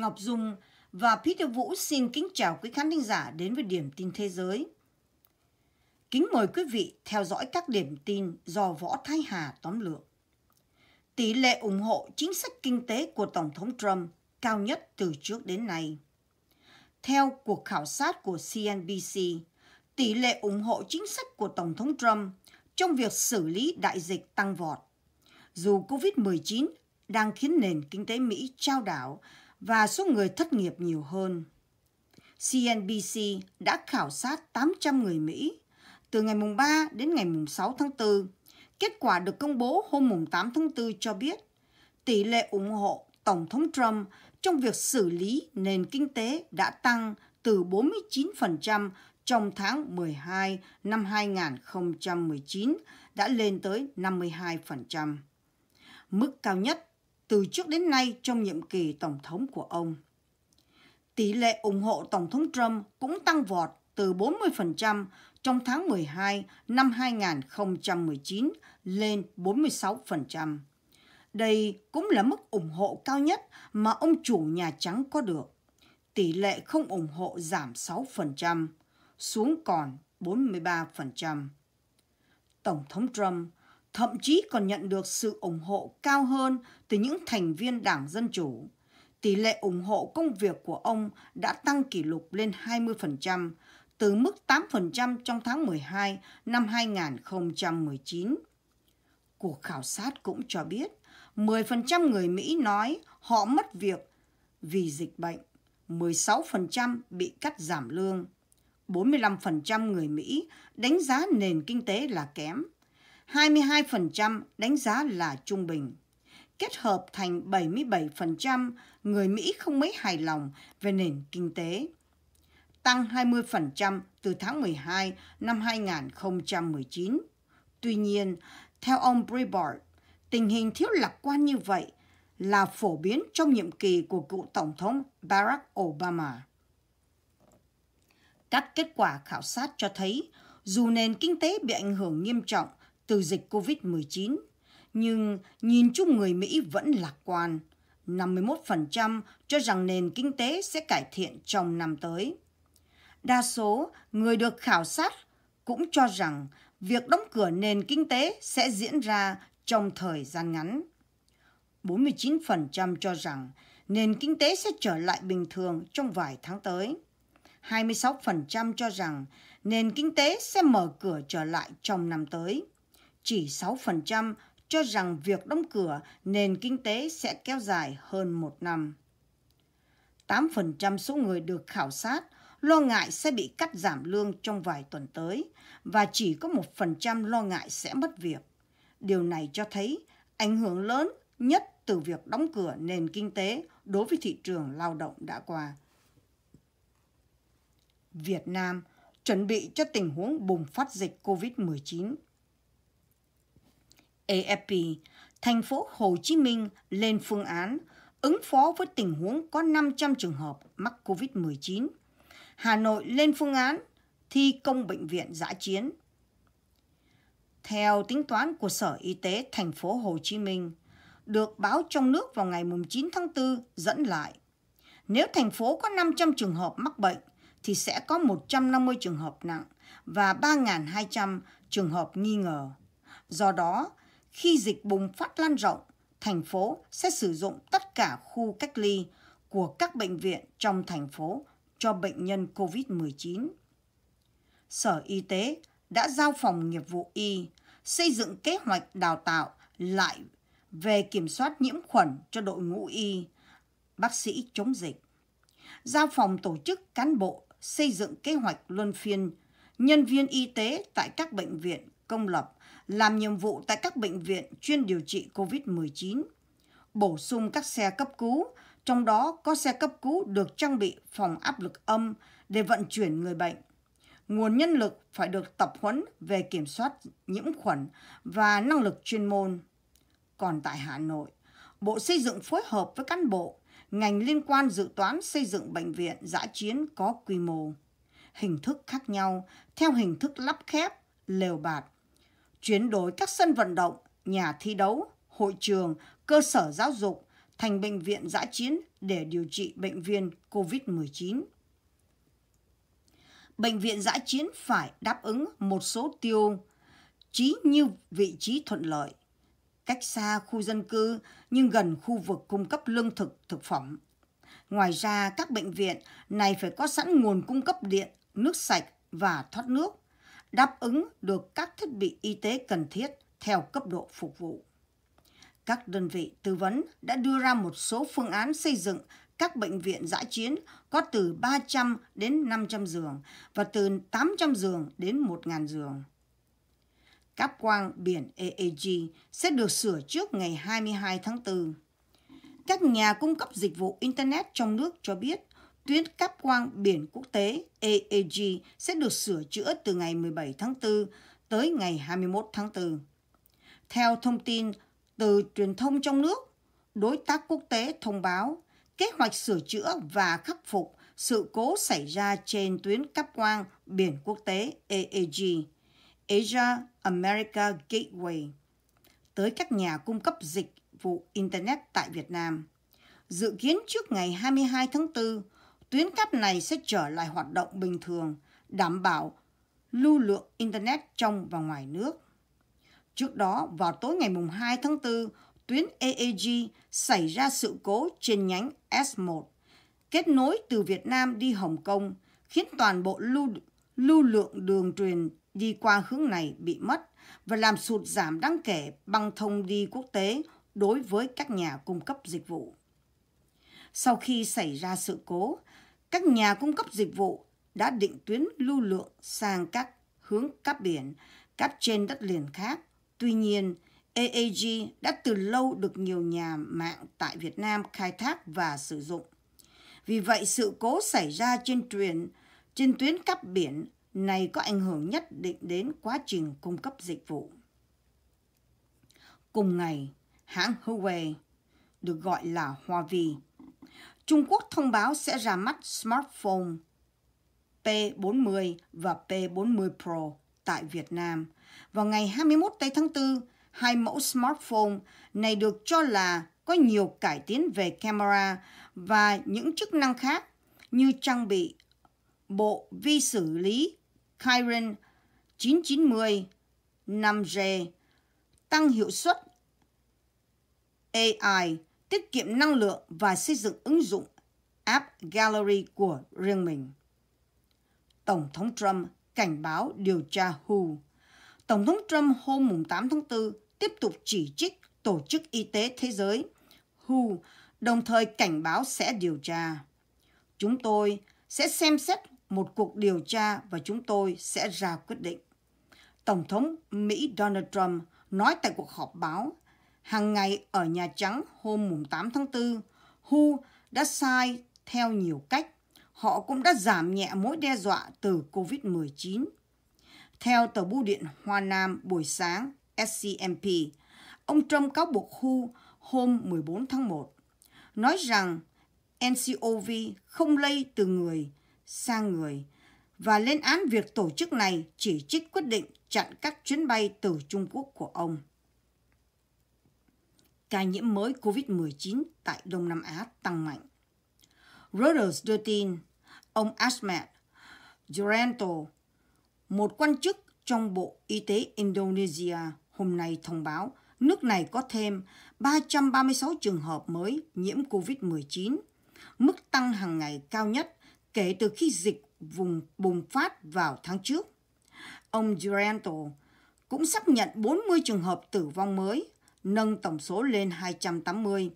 Ngọc Dung và Peter Vũ xin kính chào quý khán thính giả đến với Điểm tin thế giới. Kính mời quý vị theo dõi các điểm tin do Võ Thái Hà tóm lược. Tỷ lệ ủng hộ chính sách kinh tế của Tổng thống Trump cao nhất từ trước đến nay. Theo cuộc khảo sát của CNBC, tỷ lệ ủng hộ chính sách của Tổng thống Trump trong việc xử lý đại dịch tăng vọt. Dù COVID-19 đang khiến nền kinh tế Mỹ trao đảo và số người thất nghiệp nhiều hơn. CNBC đã khảo sát 800 người Mỹ từ ngày mùng 3 đến ngày mùng 6 tháng 4. Kết quả được công bố hôm mùng 8 tháng 4 cho biết tỷ lệ ủng hộ Tổng thống Trump trong việc xử lý nền kinh tế đã tăng từ 49% trong tháng 12 năm 2019 đã lên tới 52%, mức cao nhất từ trước đến nay trong nhiệm kỳ Tổng thống của ông. Tỷ lệ ủng hộ Tổng thống Trump cũng tăng vọt từ 40% trong tháng 12 năm 2019 lên 46%. Đây cũng là mức ủng hộ cao nhất mà ông chủ Nhà Trắng có được. Tỷ lệ không ủng hộ giảm 6%, xuống còn 43%. Tổng thống Trump thậm chí còn nhận được sự ủng hộ cao hơn từ những thành viên Đảng Dân Chủ. Tỷ lệ ủng hộ công việc của ông đã tăng kỷ lục lên 20%, từ mức 8% trong tháng 12 năm 2019. Cuộc khảo sát cũng cho biết 10% người Mỹ nói họ mất việc vì dịch bệnh, 16% bị cắt giảm lương, 45% người Mỹ đánh giá nền kinh tế là kém, 22% đánh giá là trung bình. Kết hợp thành 77% người Mỹ không mấy hài lòng về nền kinh tế, tăng 20% từ tháng 12 năm 2019. Tuy nhiên, theo ông Breitbart, tình hình thiếu lạc quan như vậy là phổ biến trong nhiệm kỳ của cựu Tổng thống Barack Obama. Các kết quả khảo sát cho thấy, dù nền kinh tế bị ảnh hưởng nghiêm trọng, từ dịch COVID-19, nhưng nhìn chung người Mỹ vẫn lạc quan. 51% cho rằng nền kinh tế sẽ cải thiện trong năm tới. Đa số người được khảo sát cũng cho rằng việc đóng cửa nền kinh tế sẽ diễn ra trong thời gian ngắn. 49% cho rằng nền kinh tế sẽ trở lại bình thường trong vài tháng tới. 26% cho rằng nền kinh tế sẽ mở cửa trở lại trong năm tới chỉ 6% cho rằng việc đóng cửa nền kinh tế sẽ kéo dài hơn một năm. 8% số người được khảo sát lo ngại sẽ bị cắt giảm lương trong vài tuần tới và chỉ có 1% lo ngại sẽ mất việc. Điều này cho thấy ảnh hưởng lớn nhất từ việc đóng cửa nền kinh tế đối với thị trường lao động đã qua. Việt Nam chuẩn bị cho tình huống bùng phát dịch COVID-19 AFP, thành phố Hồ Chí Minh lên phương án ứng phó với tình huống có 500 trường hợp mắc COVID-19. Hà Nội lên phương án thi công bệnh viện giã chiến. Theo tính toán của Sở Y tế thành phố Hồ Chí Minh, được báo trong nước vào ngày 9 tháng 4 dẫn lại, nếu thành phố có 500 trường hợp mắc bệnh thì sẽ có 150 trường hợp nặng và 3.200 trường hợp nghi ngờ. Do đó, khi dịch bùng phát lan rộng, thành phố sẽ sử dụng tất cả khu cách ly của các bệnh viện trong thành phố cho bệnh nhân COVID-19. Sở Y tế đã giao phòng nghiệp vụ y xây dựng kế hoạch đào tạo lại về kiểm soát nhiễm khuẩn cho đội ngũ y, bác sĩ chống dịch. Giao phòng tổ chức cán bộ xây dựng kế hoạch luân phiên nhân viên y tế tại các bệnh viện công lập làm nhiệm vụ tại các bệnh viện chuyên điều trị COVID-19, bổ sung các xe cấp cứu, trong đó có xe cấp cứu được trang bị phòng áp lực âm để vận chuyển người bệnh. Nguồn nhân lực phải được tập huấn về kiểm soát nhiễm khuẩn và năng lực chuyên môn. Còn tại Hà Nội, Bộ Xây dựng phối hợp với cán bộ, ngành liên quan dự toán xây dựng bệnh viện giã chiến có quy mô, hình thức khác nhau theo hình thức lắp khép, lều bạt chuyển đổi các sân vận động, nhà thi đấu, hội trường, cơ sở giáo dục thành bệnh viện giã chiến để điều trị bệnh viên COVID-19. Bệnh viện giã chiến phải đáp ứng một số tiêu chí như vị trí thuận lợi, cách xa khu dân cư nhưng gần khu vực cung cấp lương thực, thực phẩm. Ngoài ra, các bệnh viện này phải có sẵn nguồn cung cấp điện, nước sạch và thoát nước đáp ứng được các thiết bị y tế cần thiết theo cấp độ phục vụ. Các đơn vị tư vấn đã đưa ra một số phương án xây dựng các bệnh viện giã chiến có từ 300 đến 500 giường và từ 800 giường đến 1.000 giường. Cáp quang biển EEG sẽ được sửa trước ngày 22 tháng 4. Các nhà cung cấp dịch vụ Internet trong nước cho biết tuyến cáp quang biển quốc tế AAG sẽ được sửa chữa từ ngày 17 tháng 4 tới ngày 21 tháng 4. Theo thông tin từ truyền thông trong nước, đối tác quốc tế thông báo kế hoạch sửa chữa và khắc phục sự cố xảy ra trên tuyến cáp quang biển quốc tế AAG, Asia America Gateway, tới các nhà cung cấp dịch vụ Internet tại Việt Nam. Dự kiến trước ngày 22 tháng 4, tuyến cáp này sẽ trở lại hoạt động bình thường, đảm bảo lưu lượng Internet trong và ngoài nước. Trước đó, vào tối ngày 2 tháng 4, tuyến AAG xảy ra sự cố trên nhánh S1, kết nối từ Việt Nam đi Hồng Kông, khiến toàn bộ lưu, lưu lượng đường truyền đi qua hướng này bị mất và làm sụt giảm đáng kể băng thông đi quốc tế đối với các nhà cung cấp dịch vụ. Sau khi xảy ra sự cố, các nhà cung cấp dịch vụ đã định tuyến lưu lượng sang các hướng cáp biển, cáp trên đất liền khác. Tuy nhiên, AAG đã từ lâu được nhiều nhà mạng tại Việt Nam khai thác và sử dụng. Vì vậy, sự cố xảy ra trên tuyến, trên tuyến cáp biển này có ảnh hưởng nhất định đến quá trình cung cấp dịch vụ. Cùng ngày, hãng Huawei, được gọi là Huawei, Trung Quốc thông báo sẽ ra mắt smartphone P40 và P40 Pro tại Việt Nam. Vào ngày 21 tây tháng 4, hai mẫu smartphone này được cho là có nhiều cải tiến về camera và những chức năng khác như trang bị bộ vi xử lý Kirin 990 5G, tăng hiệu suất AI tiết kiệm năng lượng và xây dựng ứng dụng App Gallery của riêng mình. Tổng thống Trump cảnh báo điều tra WHO. Tổng thống Trump hôm 8 tháng 4 tiếp tục chỉ trích Tổ chức Y tế Thế giới WHO, đồng thời cảnh báo sẽ điều tra. Chúng tôi sẽ xem xét một cuộc điều tra và chúng tôi sẽ ra quyết định. Tổng thống Mỹ Donald Trump nói tại cuộc họp báo hàng ngày ở Nhà Trắng hôm 8 tháng 4, Hu đã sai theo nhiều cách. Họ cũng đã giảm nhẹ mối đe dọa từ COVID-19. Theo tờ bưu điện Hoa Nam buổi sáng SCMP, ông Trump cáo buộc Hu hôm 14 tháng 1, nói rằng NCOV không lây từ người sang người và lên án việc tổ chức này chỉ trích quyết định chặn các chuyến bay từ Trung Quốc của ông ca nhiễm mới COVID-19 tại Đông Nam Á tăng mạnh. Reuters đưa tin, ông Ahmed Duranto, một quan chức trong Bộ Y tế Indonesia hôm nay thông báo nước này có thêm 336 trường hợp mới nhiễm COVID-19, mức tăng hàng ngày cao nhất kể từ khi dịch vùng bùng phát vào tháng trước. Ông Duranto cũng xác nhận 40 trường hợp tử vong mới nâng tổng số lên 280.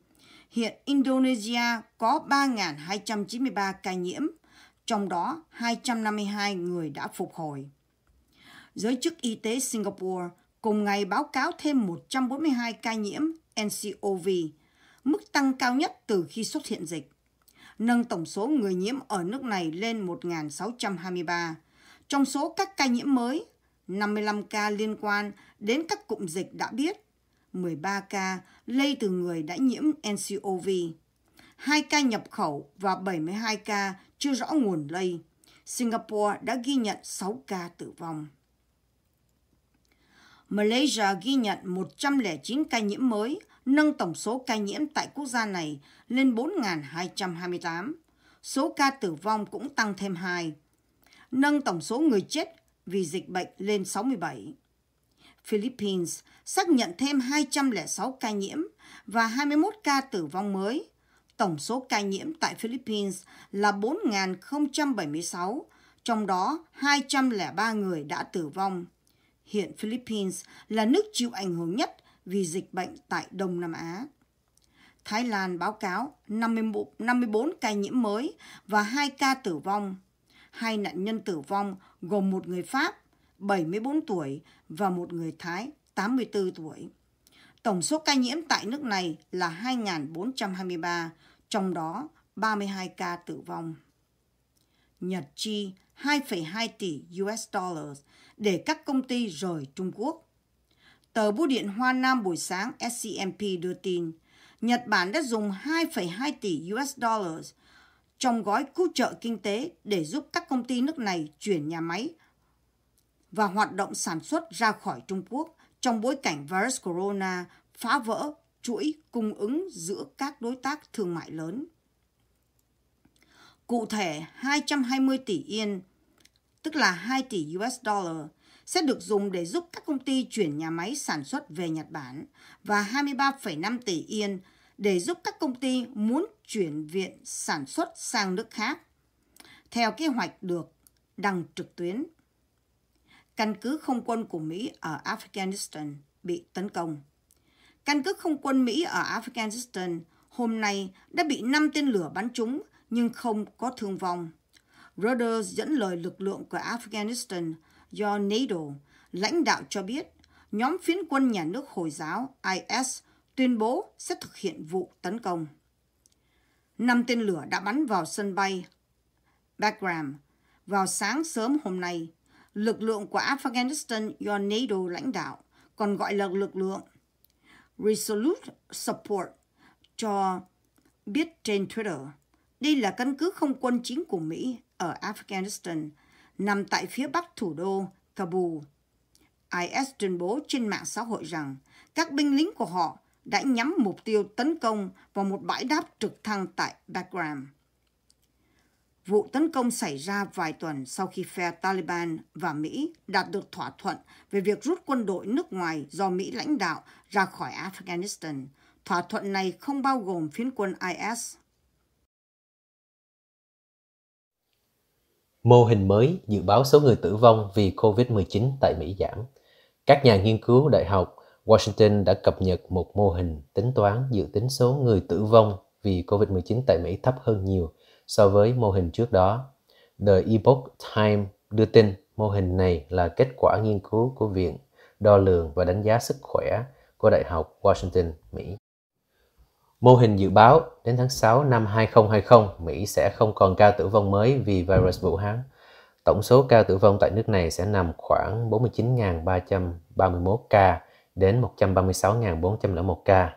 Hiện Indonesia có 3.293 ca nhiễm, trong đó 252 người đã phục hồi. Giới chức y tế Singapore cùng ngày báo cáo thêm 142 ca nhiễm NCOV, mức tăng cao nhất từ khi xuất hiện dịch, nâng tổng số người nhiễm ở nước này lên 1.623. Trong số các ca nhiễm mới, 55 ca liên quan đến các cụm dịch đã biết 13 ca lây từ người đã nhiễm ncov, 2 ca nhập khẩu và 72 ca chưa rõ nguồn lây. Singapore đã ghi nhận 6 ca tử vong. Malaysia ghi nhận 109 ca nhiễm mới, nâng tổng số ca nhiễm tại quốc gia này lên 4.228. Số ca tử vong cũng tăng thêm 2, nâng tổng số người chết vì dịch bệnh lên 67. Philippines xác nhận thêm 206 ca nhiễm và 21 ca tử vong mới. Tổng số ca nhiễm tại Philippines là 4.076, trong đó 203 người đã tử vong. Hiện Philippines là nước chịu ảnh hưởng nhất vì dịch bệnh tại Đông Nam Á. Thái Lan báo cáo 54 ca nhiễm mới và 2 ca tử vong. Hai nạn nhân tử vong gồm một người Pháp 74 tuổi và một người Thái 84 tuổi. Tổng số ca nhiễm tại nước này là 2.423, trong đó 32 ca tử vong. Nhật chi 2,2 tỷ US dollars để các công ty rời Trung Quốc. Tờ Bưu điện Hoa Nam buổi sáng SCMP đưa tin, Nhật Bản đã dùng 2,2 tỷ US dollars trong gói cứu trợ kinh tế để giúp các công ty nước này chuyển nhà máy và hoạt động sản xuất ra khỏi Trung Quốc trong bối cảnh virus corona phá vỡ chuỗi cung ứng giữa các đối tác thương mại lớn. Cụ thể, 220 tỷ yên, tức là 2 tỷ US dollar, sẽ được dùng để giúp các công ty chuyển nhà máy sản xuất về Nhật Bản và 23,5 tỷ yên để giúp các công ty muốn chuyển viện sản xuất sang nước khác theo kế hoạch được đăng trực tuyến căn cứ không quân của Mỹ ở Afghanistan bị tấn công. Căn cứ không quân Mỹ ở Afghanistan hôm nay đã bị 5 tên lửa bắn trúng nhưng không có thương vong. Reuters dẫn lời lực lượng của Afghanistan do NATO lãnh đạo cho biết nhóm phiến quân nhà nước Hồi giáo IS tuyên bố sẽ thực hiện vụ tấn công. Năm tên lửa đã bắn vào sân bay Bagram vào sáng sớm hôm nay Lực lượng của Afghanistan do NATO lãnh đạo, còn gọi là lực lượng Resolute Support cho biết trên Twitter. Đây là căn cứ không quân chính của Mỹ ở Afghanistan, nằm tại phía bắc thủ đô Kabul. IS tuyên bố trên mạng xã hội rằng các binh lính của họ đã nhắm mục tiêu tấn công vào một bãi đáp trực thăng tại Bagram. Vụ tấn công xảy ra vài tuần sau khi phe Taliban và Mỹ đạt được thỏa thuận về việc rút quân đội nước ngoài do Mỹ lãnh đạo ra khỏi Afghanistan. Thỏa thuận này không bao gồm phiến quân IS. Mô hình mới dự báo số người tử vong vì COVID-19 tại Mỹ giảm. Các nhà nghiên cứu đại học Washington đã cập nhật một mô hình tính toán dự tính số người tử vong vì COVID-19 tại Mỹ thấp hơn nhiều – so với mô hình trước đó. The Epoch Times đưa tin mô hình này là kết quả nghiên cứu của Viện Đo lường và đánh giá sức khỏe của Đại học Washington, Mỹ. Mô hình dự báo đến tháng 6 năm 2020, Mỹ sẽ không còn ca tử vong mới vì virus Vũ Hán. Tổng số ca tử vong tại nước này sẽ nằm khoảng 49.331 ca đến 136.401 ca,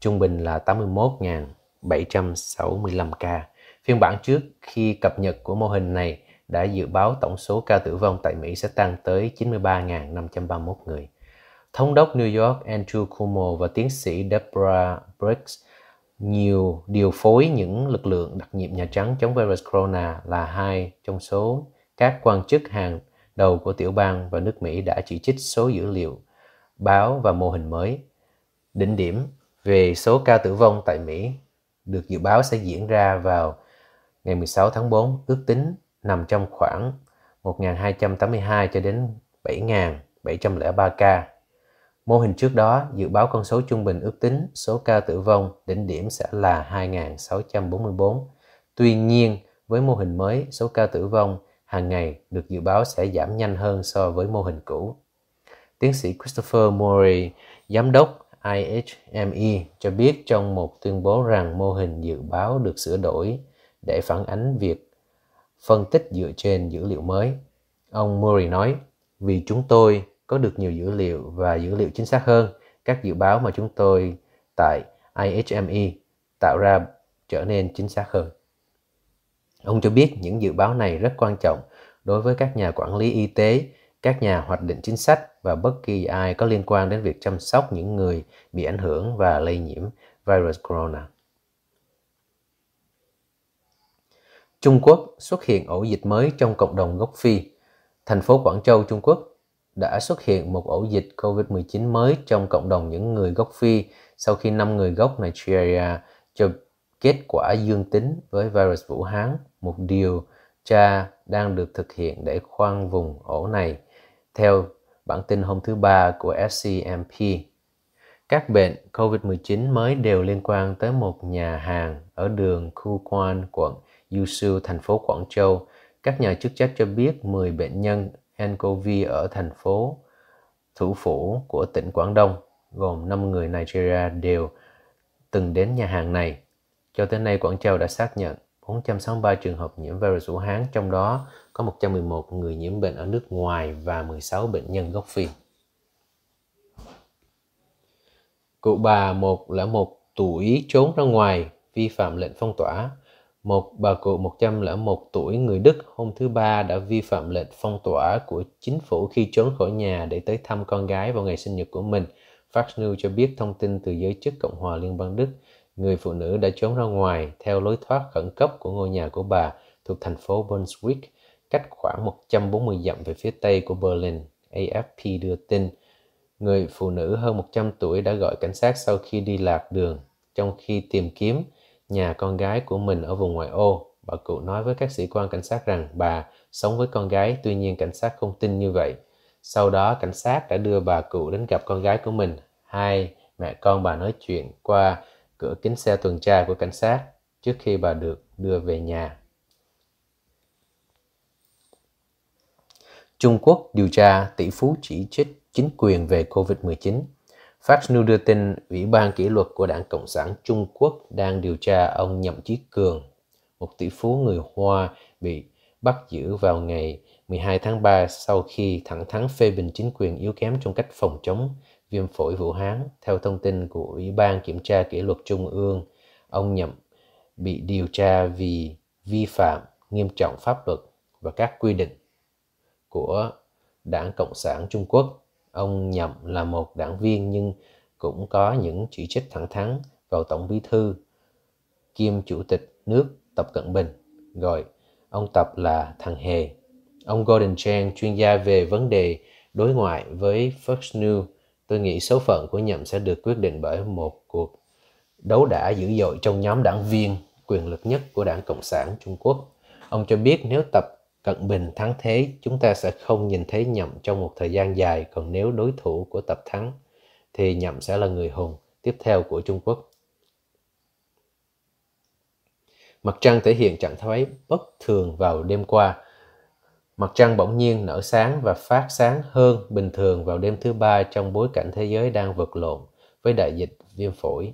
trung bình là 81.765 ca. Phiên bản trước khi cập nhật của mô hình này đã dự báo tổng số ca tử vong tại Mỹ sẽ tăng tới 93.531 người. Thống đốc New York Andrew Cuomo và tiến sĩ Deborah Briggs nhiều điều phối những lực lượng đặc nhiệm Nhà Trắng chống virus corona là hai trong số các quan chức hàng đầu của tiểu bang và nước Mỹ đã chỉ trích số dữ liệu, báo và mô hình mới. Đỉnh điểm về số ca tử vong tại Mỹ được dự báo sẽ diễn ra vào ngày 16 tháng 4 ước tính nằm trong khoảng 1.282 cho đến 7.703 ca. Mô hình trước đó dự báo con số trung bình ước tính số ca tử vong đỉnh điểm sẽ là 2.644. Tuy nhiên, với mô hình mới, số ca tử vong hàng ngày được dự báo sẽ giảm nhanh hơn so với mô hình cũ. Tiến sĩ Christopher Murray, giám đốc IHME cho biết trong một tuyên bố rằng mô hình dự báo được sửa đổi để phản ánh việc phân tích dựa trên dữ liệu mới. Ông Murray nói, vì chúng tôi có được nhiều dữ liệu và dữ liệu chính xác hơn, các dự báo mà chúng tôi tại IHME tạo ra trở nên chính xác hơn. Ông cho biết những dự báo này rất quan trọng đối với các nhà quản lý y tế, các nhà hoạch định chính sách và bất kỳ ai có liên quan đến việc chăm sóc những người bị ảnh hưởng và lây nhiễm virus corona. Trung Quốc xuất hiện ổ dịch mới trong cộng đồng gốc Phi. Thành phố Quảng Châu, Trung Quốc đã xuất hiện một ổ dịch COVID-19 mới trong cộng đồng những người gốc Phi sau khi 5 người gốc Nigeria cho kết quả dương tính với virus Vũ Hán, một điều tra đang được thực hiện để khoan vùng ổ này, theo bản tin hôm thứ Ba của SCMP. Các bệnh COVID-19 mới đều liên quan tới một nhà hàng ở đường Khu Quan, quận Yushu, thành phố Quảng Châu. Các nhà chức trách cho biết 10 bệnh nhân ncov ở thành phố thủ phủ của tỉnh Quảng Đông, gồm 5 người Nigeria đều từng đến nhà hàng này. Cho tới nay, Quảng Châu đã xác nhận 463 trường hợp nhiễm virus Vũ Hán, trong đó có 111 người nhiễm bệnh ở nước ngoài và 16 bệnh nhân gốc Phi. Cụ bà một là một tuổi trốn ra ngoài vi phạm lệnh phong tỏa một bà cụ 101 tuổi người Đức hôm thứ Ba đã vi phạm lệnh phong tỏa của chính phủ khi trốn khỏi nhà để tới thăm con gái vào ngày sinh nhật của mình. Fox News cho biết thông tin từ giới chức Cộng hòa Liên bang Đức. Người phụ nữ đã trốn ra ngoài theo lối thoát khẩn cấp của ngôi nhà của bà thuộc thành phố Brunswick, cách khoảng 140 dặm về phía tây của Berlin, AFP đưa tin. Người phụ nữ hơn 100 tuổi đã gọi cảnh sát sau khi đi lạc đường. Trong khi tìm kiếm, nhà con gái của mình ở vùng ngoại ô. Bà cụ nói với các sĩ quan cảnh sát rằng bà sống với con gái, tuy nhiên cảnh sát không tin như vậy. Sau đó cảnh sát đã đưa bà cụ đến gặp con gái của mình. Hai mẹ con bà nói chuyện qua cửa kính xe tuần tra của cảnh sát trước khi bà được đưa về nhà. Trung Quốc điều tra tỷ phú chỉ trích chính quyền về COVID-19 Fox News đưa tin Ủy ban kỷ luật của Đảng Cộng sản Trung Quốc đang điều tra ông Nhậm Chí Cường, một tỷ phú người Hoa bị bắt giữ vào ngày 12 tháng 3 sau khi thẳng thắn phê bình chính quyền yếu kém trong cách phòng chống viêm phổi Vũ Hán. Theo thông tin của Ủy ban Kiểm tra Kỷ luật Trung ương, ông Nhậm bị điều tra vì vi phạm nghiêm trọng pháp luật và các quy định của Đảng Cộng sản Trung Quốc Ông Nhậm là một đảng viên nhưng cũng có những chỉ trích thẳng thắn vào Tổng Bí Thư kiêm Chủ tịch nước Tập Cận Bình, gọi ông Tập là thằng hề. Ông golden Chang, chuyên gia về vấn đề đối ngoại với Fox News, tôi nghĩ số phận của Nhậm sẽ được quyết định bởi một cuộc đấu đả dữ dội trong nhóm đảng viên quyền lực nhất của đảng Cộng sản Trung Quốc. Ông cho biết nếu Tập cận bình thắng thế chúng ta sẽ không nhìn thấy nhậm trong một thời gian dài còn nếu đối thủ của tập thắng thì nhậm sẽ là người hùng tiếp theo của trung quốc mặt trăng thể hiện trạng thái bất thường vào đêm qua mặt trăng bỗng nhiên nở sáng và phát sáng hơn bình thường vào đêm thứ ba trong bối cảnh thế giới đang vật lộn với đại dịch viêm phổi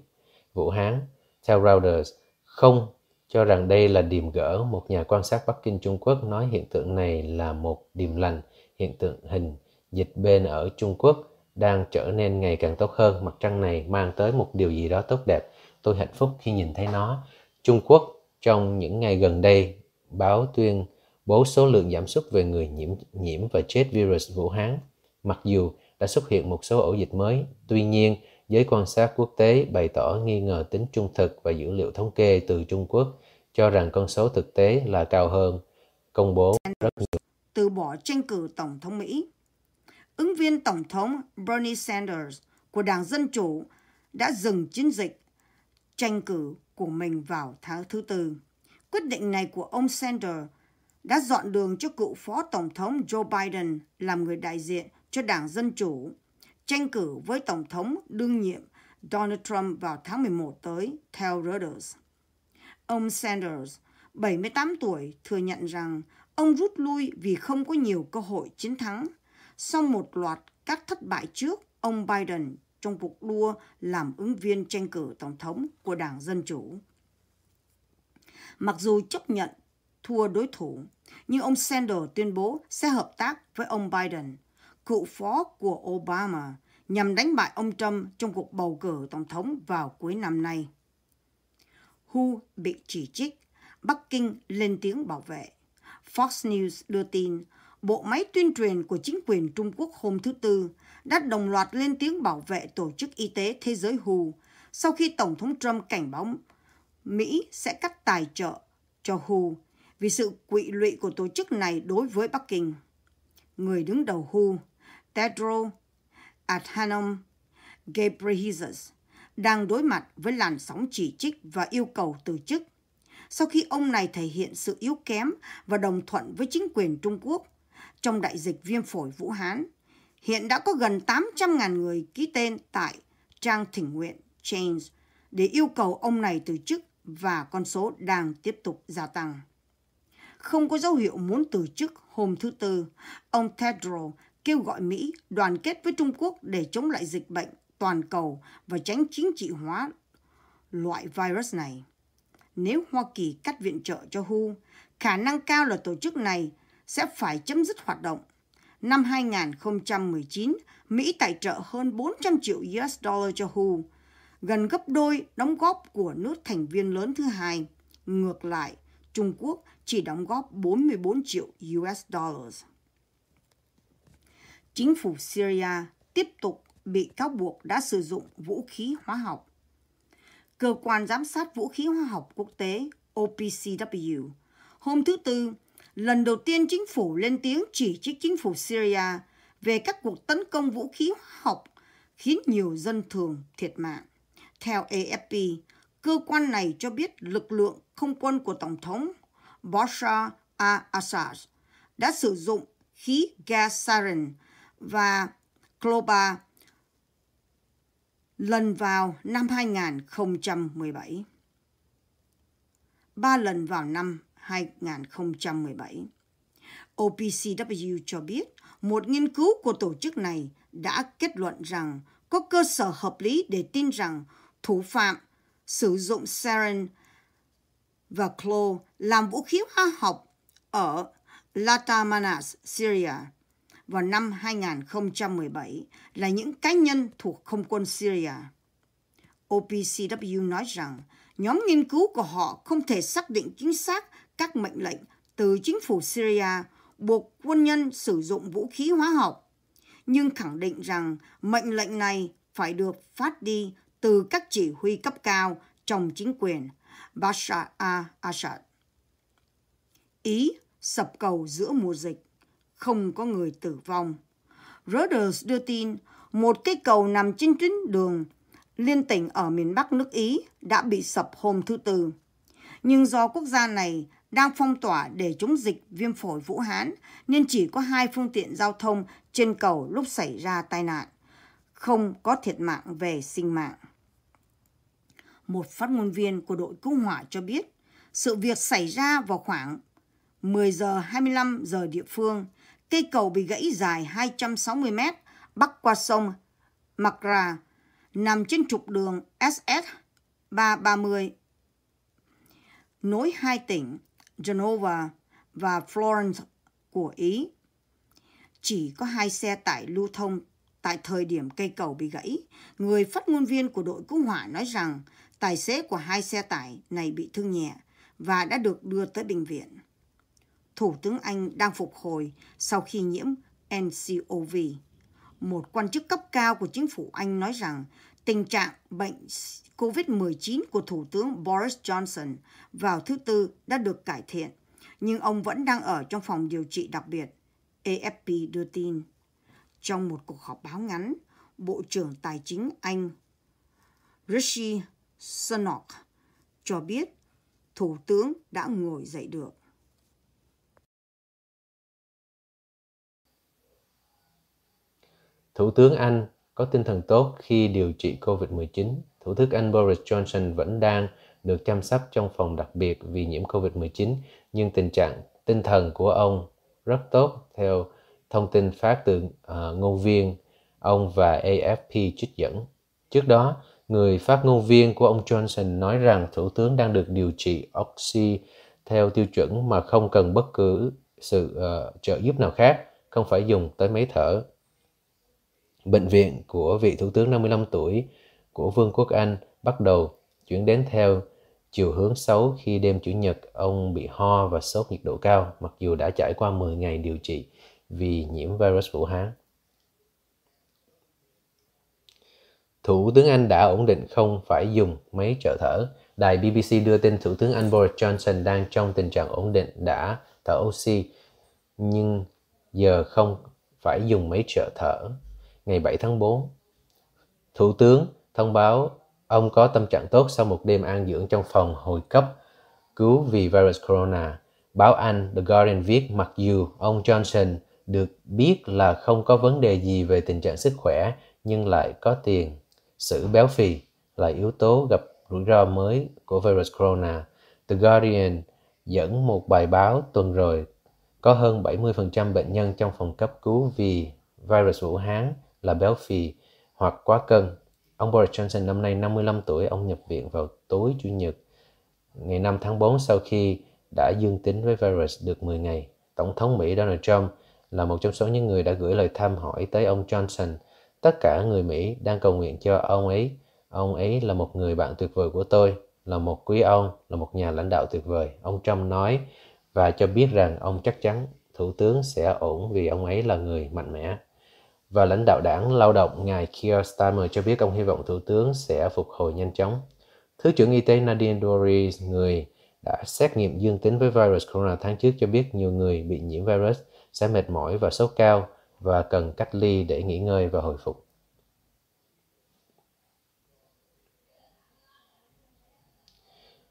vũ hán theo reuters không cho rằng đây là điểm gỡ, một nhà quan sát Bắc Kinh Trung Quốc nói hiện tượng này là một điểm lành, hiện tượng hình dịch bên ở Trung Quốc đang trở nên ngày càng tốt hơn. Mặt trăng này mang tới một điều gì đó tốt đẹp. Tôi hạnh phúc khi nhìn thấy nó. Trung Quốc trong những ngày gần đây báo tuyên bố số lượng giảm sút về người nhiễm nhiễm và chết virus Vũ Hán. Mặc dù đã xuất hiện một số ổ dịch mới, tuy nhiên giới quan sát quốc tế bày tỏ nghi ngờ tính trung thực và dữ liệu thống kê từ Trung Quốc, cho rằng con số thực tế là cao hơn, công bố rất nhiều. Từ bỏ tranh cử Tổng thống Mỹ Ứng viên Tổng thống Bernie Sanders của Đảng Dân Chủ đã dừng chiến dịch tranh cử của mình vào tháng thứ Tư. Quyết định này của ông Sanders đã dọn đường cho cựu Phó Tổng thống Joe Biden làm người đại diện cho Đảng Dân Chủ tranh cử với Tổng thống đương nhiệm Donald Trump vào tháng 11 tới, theo Reuters. Ông Sanders, 78 tuổi, thừa nhận rằng ông rút lui vì không có nhiều cơ hội chiến thắng sau một loạt các thất bại trước ông Biden trong cuộc đua làm ứng viên tranh cử tổng thống của Đảng Dân Chủ. Mặc dù chấp nhận thua đối thủ, nhưng ông Sanders tuyên bố sẽ hợp tác với ông Biden cựu phó của Obama nhằm đánh bại ông Trump trong cuộc bầu cử tổng thống vào cuối năm nay. Hu bị chỉ trích, Bắc Kinh lên tiếng bảo vệ. Fox News đưa tin, bộ máy tuyên truyền của chính quyền Trung Quốc hôm thứ Tư đã đồng loạt lên tiếng bảo vệ Tổ chức Y tế Thế giới hu sau khi Tổng thống Trump cảnh báo Mỹ sẽ cắt tài trợ cho hu vì sự quỵ lụy của tổ chức này đối với Bắc Kinh. Người đứng đầu hu Pedro Adhanom Ghebreyesus đang đối mặt với làn sóng chỉ trích và yêu cầu từ chức sau khi ông này thể hiện sự yếu kém và đồng thuận với chính quyền Trung Quốc trong đại dịch viêm phổi Vũ Hán. Hiện đã có gần 800.000 người ký tên tại trang thỉnh nguyện Change để yêu cầu ông này từ chức và con số đang tiếp tục gia tăng. Không có dấu hiệu muốn từ chức hôm thứ Tư, ông Tedro kêu gọi Mỹ đoàn kết với Trung Quốc để chống lại dịch bệnh toàn cầu và tránh chính trị hóa loại virus này. Nếu Hoa Kỳ cắt viện trợ cho WHO, khả năng cao là tổ chức này sẽ phải chấm dứt hoạt động. Năm 2019, Mỹ tài trợ hơn 400 triệu US dollar cho WHO, gần gấp đôi đóng góp của nước thành viên lớn thứ hai. Ngược lại, Trung Quốc chỉ đóng góp 44 triệu US dollars. Chính phủ Syria tiếp tục bị cáo buộc đã sử dụng vũ khí hóa học. Cơ quan giám sát vũ khí hóa học quốc tế OPCW hôm thứ Tư lần đầu tiên chính phủ lên tiếng chỉ trích chính phủ Syria về các cuộc tấn công vũ khí hóa học khiến nhiều dân thường thiệt mạng. Theo AFP, cơ quan này cho biết lực lượng không quân của Tổng thống Bashar al-Assad đã sử dụng khí gas sarin và Global lần vào năm 2017. Ba lần vào năm 2017. OPCW cho biết một nghiên cứu của tổ chức này đã kết luận rằng có cơ sở hợp lý để tin rằng thủ phạm sử dụng sarin và clo làm vũ khí hóa học ở Latamanas, Syria vào năm 2017 là những cá nhân thuộc không quân Syria. OPCW nói rằng nhóm nghiên cứu của họ không thể xác định chính xác các mệnh lệnh từ chính phủ Syria buộc quân nhân sử dụng vũ khí hóa học, nhưng khẳng định rằng mệnh lệnh này phải được phát đi từ các chỉ huy cấp cao trong chính quyền Bashar al-Assad. Ý sập cầu giữa mùa dịch không có người tử vong. Reuters đưa tin một cây cầu nằm trên tuyến đường liên tỉnh ở miền Bắc nước Ý đã bị sập hôm thứ Tư. Nhưng do quốc gia này đang phong tỏa để chống dịch viêm phổi Vũ Hán nên chỉ có hai phương tiện giao thông trên cầu lúc xảy ra tai nạn, không có thiệt mạng về sinh mạng. Một phát ngôn viên của đội cứu hỏa cho biết, sự việc xảy ra vào khoảng 10 giờ 25 giờ địa phương – Cây cầu bị gãy dài 260 mét bắc qua sông Magra nằm trên trục đường SS 330 nối hai tỉnh Genova và Florence của Ý. Chỉ có hai xe tải lưu thông tại thời điểm cây cầu bị gãy. Người phát ngôn viên của đội cứu hỏa nói rằng tài xế của hai xe tải này bị thương nhẹ và đã được đưa tới bệnh viện. Thủ tướng Anh đang phục hồi sau khi nhiễm NCOV. Một quan chức cấp cao của chính phủ Anh nói rằng tình trạng bệnh COVID-19 của Thủ tướng Boris Johnson vào thứ Tư đã được cải thiện, nhưng ông vẫn đang ở trong phòng điều trị đặc biệt, AFP đưa tin. Trong một cuộc họp báo ngắn, Bộ trưởng Tài chính Anh Rishi Sunak cho biết Thủ tướng đã ngồi dậy được. Thủ tướng Anh có tinh thần tốt khi điều trị COVID-19. Thủ tướng Anh Boris Johnson vẫn đang được chăm sóc trong phòng đặc biệt vì nhiễm COVID-19, nhưng tình trạng tinh thần của ông rất tốt theo thông tin phát từ uh, ngôn viên ông và AFP trích dẫn. Trước đó, người phát ngôn viên của ông Johnson nói rằng thủ tướng đang được điều trị oxy theo tiêu chuẩn mà không cần bất cứ sự uh, trợ giúp nào khác, không phải dùng tới máy thở bệnh viện của vị thủ tướng 55 tuổi của Vương quốc Anh bắt đầu chuyển đến theo chiều hướng xấu khi đêm Chủ nhật ông bị ho và sốt nhiệt độ cao mặc dù đã trải qua 10 ngày điều trị vì nhiễm virus Vũ Hán. Thủ tướng Anh đã ổn định không phải dùng máy trợ thở. Đài BBC đưa tin Thủ tướng Anh Boris Johnson đang trong tình trạng ổn định đã thở oxy nhưng giờ không phải dùng máy trợ thở ngày 7 tháng 4. Thủ tướng thông báo ông có tâm trạng tốt sau một đêm an dưỡng trong phòng hồi cấp cứu vì virus corona. Báo Anh The Guardian viết mặc dù ông Johnson được biết là không có vấn đề gì về tình trạng sức khỏe nhưng lại có tiền. sử béo phì là yếu tố gặp rủi ro mới của virus corona. The Guardian dẫn một bài báo tuần rồi có hơn 70% bệnh nhân trong phòng cấp cứu vì virus Vũ Hán là béo phì hoặc quá cân. Ông Boris Johnson năm nay 55 tuổi, ông nhập viện vào tối Chủ nhật ngày 5 tháng 4 sau khi đã dương tính với virus được 10 ngày. Tổng thống Mỹ Donald Trump là một trong số những người đã gửi lời thăm hỏi tới ông Johnson. Tất cả người Mỹ đang cầu nguyện cho ông ấy. Ông ấy là một người bạn tuyệt vời của tôi, là một quý ông, là một nhà lãnh đạo tuyệt vời. Ông Trump nói và cho biết rằng ông chắc chắn Thủ tướng sẽ ổn vì ông ấy là người mạnh mẽ và lãnh đạo đảng lao động ngài Keir Starmer cho biết ông hy vọng thủ tướng sẽ phục hồi nhanh chóng. Thứ trưởng Y tế Nadine Dorries, người đã xét nghiệm dương tính với virus corona tháng trước cho biết nhiều người bị nhiễm virus sẽ mệt mỏi và sốt cao và cần cách ly để nghỉ ngơi và hồi phục.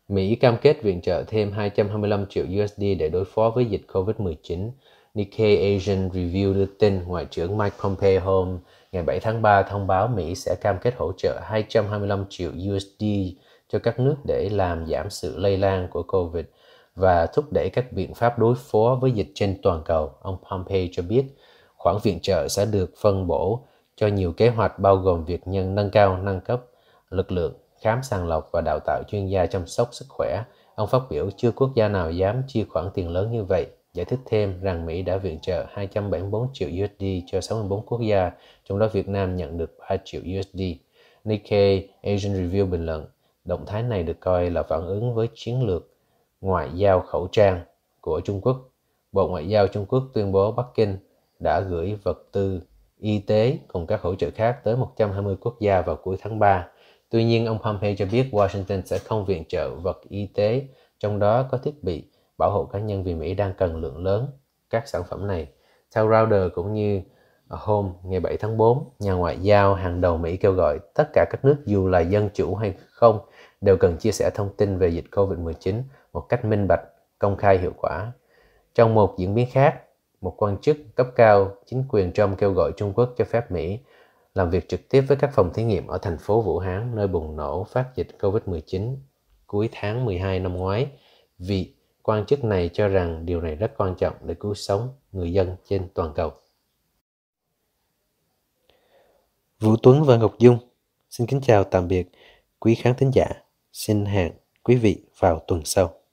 Mỹ cam kết viện trợ thêm 225 triệu USD để đối phó với dịch COVID-19 Nikkei Asian Review đưa tin Ngoại trưởng Mike Pompeo hôm ngày 7 tháng 3 thông báo Mỹ sẽ cam kết hỗ trợ 225 triệu USD cho các nước để làm giảm sự lây lan của COVID và thúc đẩy các biện pháp đối phó với dịch trên toàn cầu. Ông Pompeo cho biết khoản viện trợ sẽ được phân bổ cho nhiều kế hoạch bao gồm việc nhân nâng cao nâng cấp lực lượng khám sàng lọc và đào tạo chuyên gia chăm sóc sức khỏe. Ông phát biểu chưa quốc gia nào dám chi khoản tiền lớn như vậy giải thích thêm rằng Mỹ đã viện trợ 274 triệu USD cho 64 quốc gia, trong đó Việt Nam nhận được 3 triệu USD. Nikkei Asian Review bình luận, động thái này được coi là phản ứng với chiến lược ngoại giao khẩu trang của Trung Quốc. Bộ Ngoại giao Trung Quốc tuyên bố Bắc Kinh đã gửi vật tư y tế cùng các hỗ trợ khác tới 120 quốc gia vào cuối tháng 3. Tuy nhiên, ông Pompeo cho biết Washington sẽ không viện trợ vật y tế, trong đó có thiết bị bảo hộ cá nhân vì Mỹ đang cần lượng lớn các sản phẩm này. Theo Reuters cũng như hôm ngày 7 tháng 4, nhà ngoại giao hàng đầu Mỹ kêu gọi tất cả các nước dù là dân chủ hay không đều cần chia sẻ thông tin về dịch COVID-19 một cách minh bạch, công khai hiệu quả. Trong một diễn biến khác, một quan chức cấp cao chính quyền Trump kêu gọi Trung Quốc cho phép Mỹ làm việc trực tiếp với các phòng thí nghiệm ở thành phố Vũ Hán nơi bùng nổ phát dịch COVID-19 cuối tháng 12 năm ngoái vì quan chức này cho rằng điều này rất quan trọng để cứu sống người dân trên toàn cầu. Vũ Tuấn và Ngọc Dung xin kính chào tạm biệt quý khán thính giả. Xin hẹn quý vị vào tuần sau.